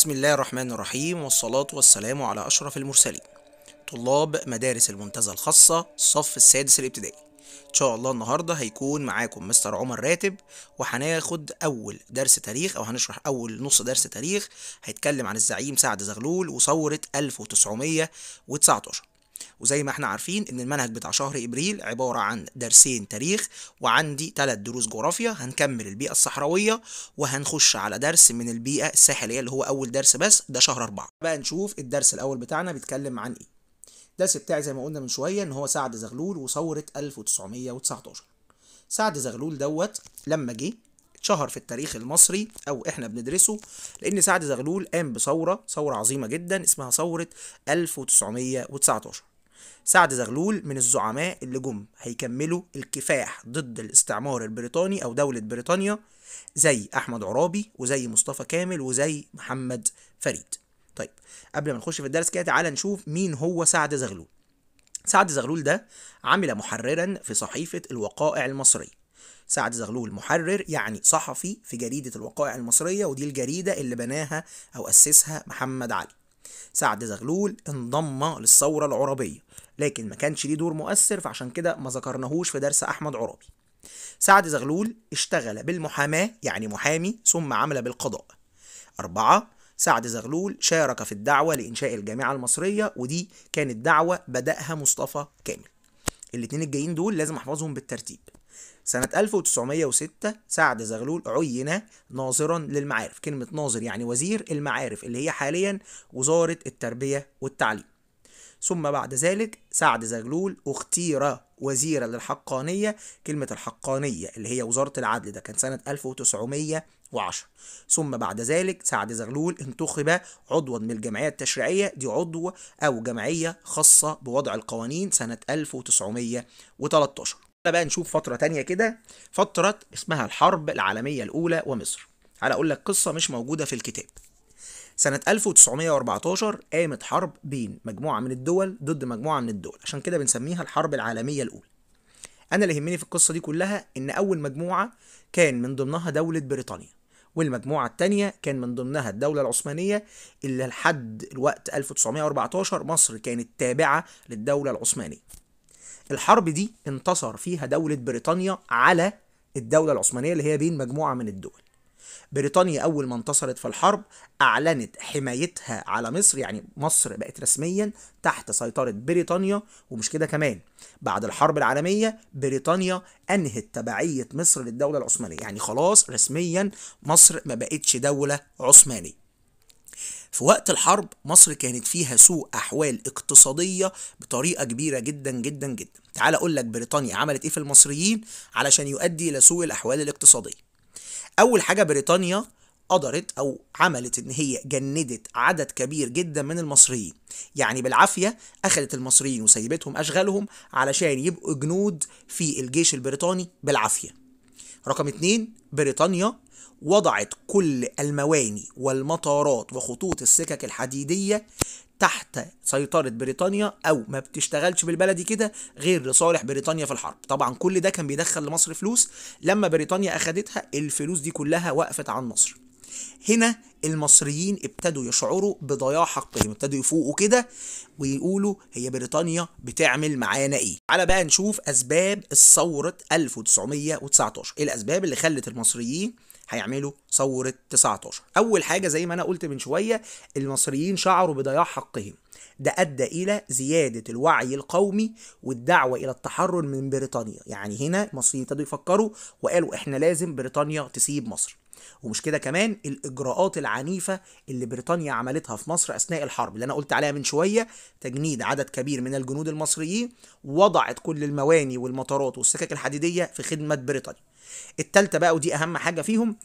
بسم الله الرحمن الرحيم والصلاة والسلام على أشرف المرسلين طلاب مدارس المنتزه الخاصة الصف السادس الابتدائي إن شاء الله النهاردة هيكون معاكم مستر عمر راتب وهناخد أول درس تاريخ أو هنشرح أول نص درس تاريخ هيتكلم عن الزعيم سعد زغلول وثورة 1919 وزي ما احنا عارفين ان المنهج بتاع شهر ابريل عباره عن درسين تاريخ وعندي ثلاث دروس جغرافيا هنكمل البيئه الصحراويه وهنخش على درس من البيئه الساحليه اللي هو اول درس بس ده شهر أربعة بقى نشوف الدرس الاول بتاعنا بيتكلم عن ايه الدرس بتاعي زي ما قلنا من شويه ان هو سعد زغلول وثوره 1919 سعد زغلول دوت لما جه اتشهر في التاريخ المصري او احنا بندرسه لان سعد زغلول قام بثوره ثوره عظيمه جدا اسمها ثوره 1919 سعد زغلول من الزعماء اللي جم هيكملوا الكفاح ضد الاستعمار البريطاني أو دولة بريطانيا زي أحمد عرابي وزي مصطفى كامل وزي محمد فريد طيب قبل ما نخش في الدرس كده تعالى نشوف مين هو سعد زغلول سعد زغلول ده عمل محررا في صحيفة الوقائع المصرية سعد زغلول محرر يعني صحفي في جريدة الوقائع المصرية ودي الجريدة اللي بناها أو أسسها محمد علي سعد زغلول انضم للثورة العربية لكن ما كانش ليه دور مؤثر فعشان كده ما ذكرناهوش في درس أحمد عرابي سعد زغلول اشتغل بالمحاماة يعني محامي ثم عمل بالقضاء أربعة سعد زغلول شارك في الدعوة لإنشاء الجامعة المصرية ودي كانت دعوة بدأها مصطفى كامل الاتنين الجايين دول لازم احفظهم بالترتيب سنة 1906 سعد زغلول عين ناظرا للمعارف كلمة ناظر يعني وزير المعارف اللي هي حاليا وزارة التربية والتعليم ثم بعد ذلك سعد زغلول اختير وزيرا للحقانية كلمة الحقانية اللي هي وزارة العدل ده كان سنة 1910 ثم بعد ذلك سعد زغلول انتخب عضوا من الجمعية التشريعية دي عضو أو جمعية خاصة بوضع القوانين سنة 1913 بقى نشوف فترة تانية كده فترة اسمها الحرب العالمية الأولى ومصر أقول لك قصة مش موجودة في الكتاب سنة 1914 قامت حرب بين مجموعة من الدول ضد مجموعة من الدول عشان كده بنسميها الحرب العالمية الأولى أنا اللي يهمني في القصة دي كلها إن أول مجموعة كان من ضمنها دولة بريطانيا والمجموعة التانية كان من ضمنها الدولة العثمانية اللي لحد الوقت 1914 مصر كانت تابعة للدولة العثمانية الحرب دي انتصر فيها دولة بريطانيا على الدولة العثمانية اللي هي بين مجموعة من الدول بريطانيا أول ما انتصرت في الحرب أعلنت حمايتها على مصر يعني مصر بقت رسميا تحت سيطرة بريطانيا ومش كده كمان بعد الحرب العالمية بريطانيا أنهت تبعية مصر للدولة العثمانية يعني خلاص رسميا مصر ما بقتش دولة عثمانية في وقت الحرب مصر كانت فيها سوء احوال اقتصاديه بطريقه كبيره جدا جدا جدا تعال اقول لك بريطانيا عملت ايه في المصريين علشان يؤدي الى سوء الاحوال الاقتصاديه اول حاجه بريطانيا قدرت او عملت ان هي جندت عدد كبير جدا من المصريين يعني بالعافيه اخذت المصريين وسيبتهم اشغالهم علشان يبقوا جنود في الجيش البريطاني بالعافيه رقم اتنين بريطانيا وضعت كل المواني والمطارات وخطوط السكك الحديديه تحت سيطرة بريطانيا أو ما بتشتغلش بالبلدي كده غير لصالح بريطانيا في الحرب طبعا كل ده كان بيدخل لمصر فلوس لما بريطانيا أخدتها الفلوس دي كلها وقفت عن مصر هنا المصريين ابتدوا يشعروا بضياع حقهم ابتدوا يفوقوا كده ويقولوا هي بريطانيا بتعمل معانا ايه تعالى بقى نشوف اسباب الثورة 1919 ايه الاسباب اللي خلت المصريين هيعملوا ثورة 19 أول حاجة زي ما أنا قلت من شوية المصريين شعروا بضياع حقهم ده أدى إلى زيادة الوعي القومي والدعوة إلى التحرر من بريطانيا يعني هنا المصريين ابتدوا يفكروا وقالوا إحنا لازم بريطانيا تسيب مصر ومش كده كمان الاجراءات العنيفه اللي بريطانيا عملتها في مصر اثناء الحرب اللي انا قلت عليها من شويه تجنيد عدد كبير من الجنود المصريين وضعت كل المواني والمطارات والسكك الحديديه في خدمه بريطانيا التالتة بقى ودي أهم حاجة فيهم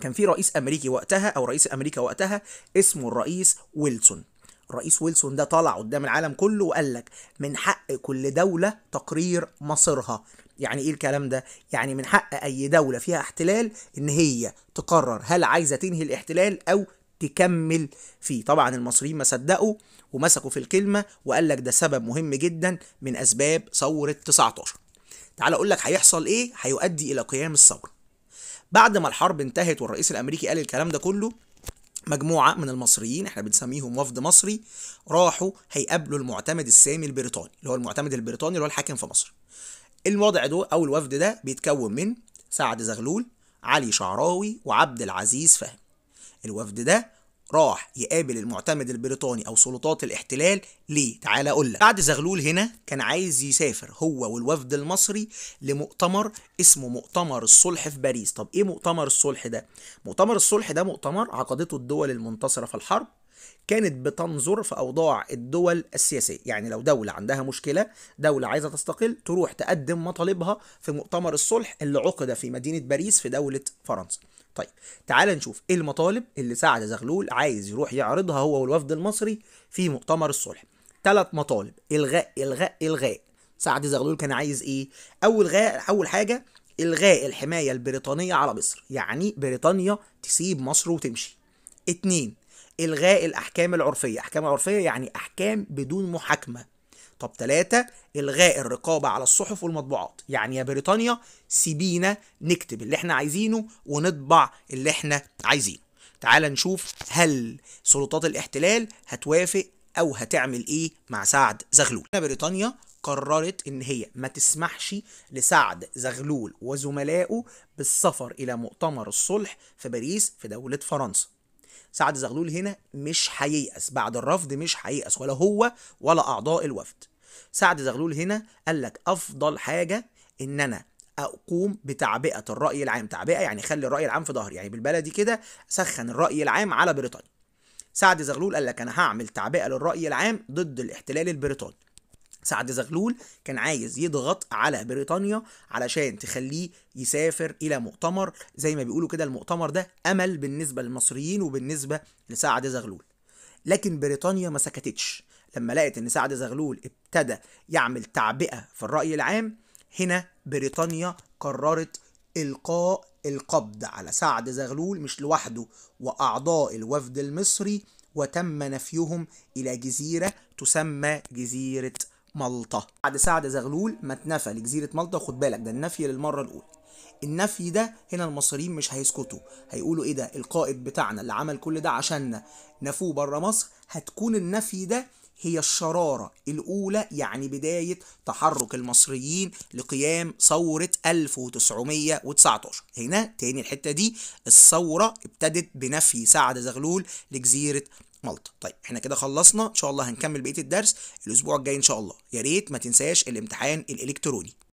كان في رئيس أمريكي وقتها أو رئيس أمريكا وقتها اسمه الرئيس ويلسون الرئيس ويلسون ده طلع قدام العالم كله وقال لك من حق كل دولة تقرير مصيرها يعني ايه الكلام ده يعني من حق اي دولة فيها احتلال ان هي تقرر هل عايزة تنهي الاحتلال او تكمل فيه طبعا المصريين ما صدقوا ومسكوا في الكلمة وقال لك ده سبب مهم جدا من اسباب ثورة 19 تعال اقول لك هيحصل ايه هيؤدي الى قيام الثوره بعد ما الحرب انتهت والرئيس الامريكي قال الكلام ده كله مجموعه من المصريين احنا بنسميهم وفد مصري راحوا هيقابلوا المعتمد السامي البريطاني اللي هو المعتمد البريطاني اللي هو الحاكم في مصر الوضع ده او الوفد ده بيتكون من سعد زغلول علي شعراوي وعبد العزيز فهمي الوفد ده راح يقابل المعتمد البريطاني او سلطات الاحتلال ليه تعالى اقول لك بعد زغلول هنا كان عايز يسافر هو والوفد المصري لمؤتمر اسمه مؤتمر الصلح في باريس طب ايه مؤتمر الصلح ده مؤتمر الصلح ده مؤتمر عقدته الدول المنتصره في الحرب كانت بتنظر في اوضاع الدول السياسيه يعني لو دوله عندها مشكله دوله عايزه تستقل تروح تقدم مطالبها في مؤتمر الصلح اللي عقد في مدينه باريس في دوله فرنسا طيب تعال نشوف ايه المطالب اللي سعد زغلول عايز يروح يعرضها هو والوفد المصري في مؤتمر الصلح ثلاث مطالب الغاء الغاء الغاء سعد زغلول كان عايز ايه اول غاء اول حاجه الغاء الحمايه البريطانيه على مصر يعني بريطانيا تسيب مصر وتمشي اتنين الغاء الاحكام العرفيه احكام عرفيه يعني احكام بدون محاكمه طب تلاتة إلغاء الرقابة على الصحف والمطبوعات يعني يا بريطانيا سيبينا نكتب اللي احنا عايزينه ونطبع اللي احنا عايزينه تعال نشوف هل سلطات الاحتلال هتوافق أو هتعمل إيه مع سعد زغلول بريطانيا قررت ان هي ما تسمحش لسعد زغلول وزملائه بالسفر الى مؤتمر الصلح في باريس في دوله فرنسا سعد زغلول هنا مش هييأس بعد الرفض مش هييأس ولا هو ولا أعضاء الوفد سعد زغلول هنا قال لك أفضل حاجة إن أنا اقوم بتعبئه الراي العام تعبئه يعني خلي الراي العام في ظهري يعني بالبلدي كده سخن الراي العام على بريطانيا سعد زغلول قال لك انا هعمل تعبئه للراي العام ضد الاحتلال البريطاني سعد زغلول كان عايز يضغط على بريطانيا علشان تخليه يسافر الى مؤتمر زي ما بيقولوا كده المؤتمر ده امل بالنسبه للمصريين وبالنسبه لسعد زغلول لكن بريطانيا ما سكتتش لما لقت ان سعد زغلول ابتدى يعمل تعبئه في الراي العام هنا بريطانيا قررت القاء القبض على سعد زغلول مش لوحده واعضاء الوفد المصري وتم نفيهم الى جزيره تسمى جزيره مالطا بعد سعد زغلول ما اتنفى لجزيرة مالطا خد بالك ده النفي للمرة الأولى النفي ده هنا المصريين مش هيسكتوا هيقولوا ايه ده القائد بتاعنا اللي عمل كل ده عشاننا نفوه بره مصر هتكون النفي ده هي الشرارة الأولى يعني بداية تحرك المصريين لقيام ثورة 1919 هنا تاني الحتة دي الثورة ابتدت بنفي سعد زغلول لجزيرة مالطا طيب احنا كده خلصنا ان شاء الله هنكمل بقيه الدرس الاسبوع الجاي ان شاء الله يا ريت ما تنساش الامتحان الالكتروني